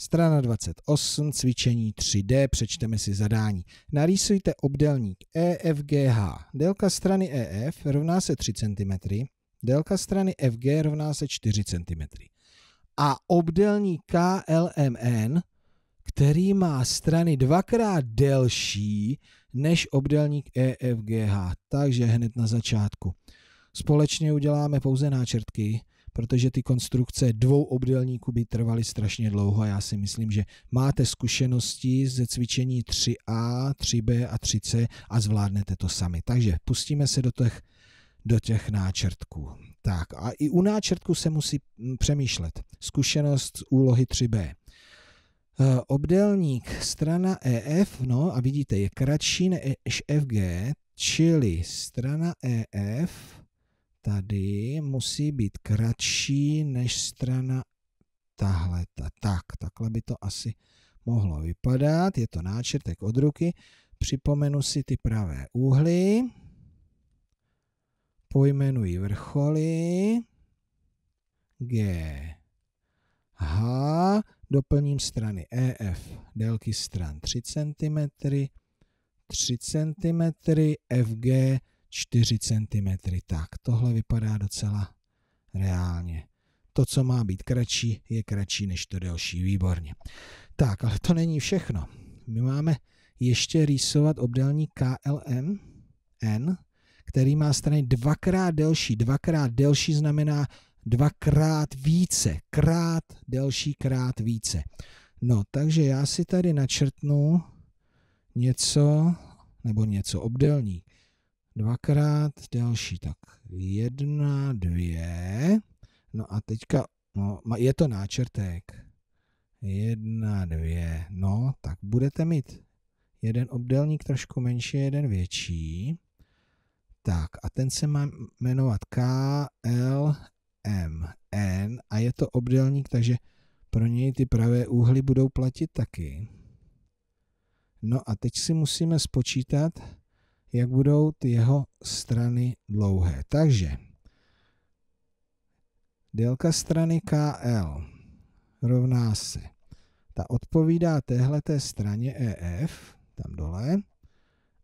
Strana 28, cvičení 3D, přečteme si zadání. Narýsujte obdelník EFGH. Délka strany EF rovná se 3 cm, délka strany FG rovná se 4 cm. A obdelník KLMN, který má strany dvakrát delší než obdelník EFGH. Takže hned na začátku. Společně uděláme pouze náčrtky protože ty konstrukce dvou obdélníků by trvaly strašně dlouho a já si myslím, že máte zkušenosti ze cvičení 3A, 3B a 3C a zvládnete to sami. Takže pustíme se do těch, do těch náčrtků. Tak a i u náčrtku se musí mm, přemýšlet. Zkušenost úlohy 3B. Eh, obdélník strana EF, no a vidíte, je kratší než FG, čili strana EF tady musí být kratší než strana tahle. Tak, takhle by to asi mohlo vypadat. Je to náčrtek od ruky. Připomenu si ty pravé úhly. Pojmenuji vrcholy. G. H. Doplním strany EF délky stran 3 cm, 3 cm, FG 4 cm. Tak, tohle vypadá docela reálně. To, co má být kratší, je kratší než to delší. Výborně. Tak, ale to není všechno. My máme ještě rýsovat obdélník KLM N, který má strany dvakrát delší. Dvakrát delší znamená dvakrát více. Krát delší, krát více. No, takže já si tady načrtnu něco, nebo něco, obdelník dvakrát další tak jedna, dvě, no a teďka, no, je to náčrtek, jedna, dvě, no, tak budete mít jeden obdelník trošku menší, jeden větší, tak a ten se má jmenovat K, L, M, N a je to obdelník, takže pro něj ty pravé úhly budou platit taky. No a teď si musíme spočítat, jak budou ty jeho strany dlouhé. Takže délka strany KL rovná se. Ta odpovídá té straně EF, tam dole,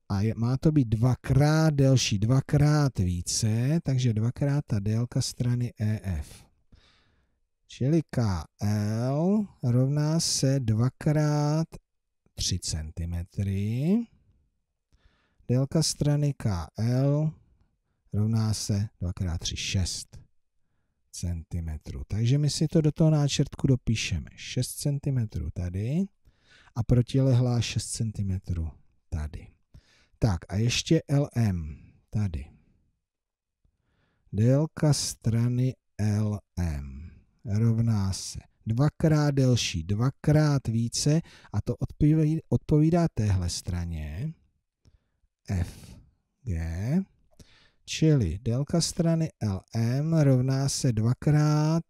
a je, má to být dvakrát delší, dvakrát více, takže dvakrát ta délka strany EF. Čili KL rovná se dvakrát 3 cm Délka strany KL rovná se 2x3, 6 cm. Takže my si to do toho náčrtku dopíšeme. 6 cm tady a protilehlá 6 cm tady. Tak a ještě LM tady. Délka strany LM rovná se dvakrát delší, dvakrát více a to odpovídá téhle straně. FG, čili délka strany LM rovná se 2 krát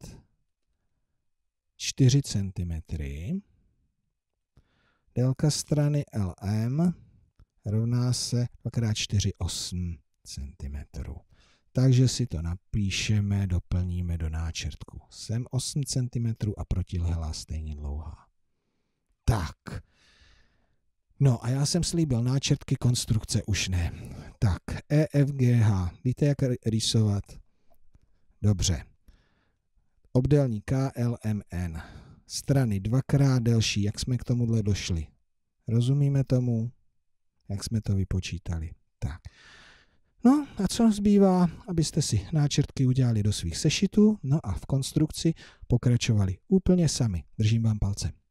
4 cm. Délka strany LM rovná se 2x4, 8 cm. Takže si to napíšeme, doplníme do náčrtku. Sem 8 cm a protilhlá stejně dlouhá. Tak, No a já jsem slíbil náčrtky, konstrukce už ne. Tak, EFGH, Víte, jak rýsovat? Dobře. Obdelní KLMN, Strany dvakrát delší. Jak jsme k tomuhle došli? Rozumíme tomu? Jak jsme to vypočítali? Tak. No a co zbývá, abyste si náčrtky udělali do svých sešitů, no a v konstrukci pokračovali úplně sami. Držím vám palce.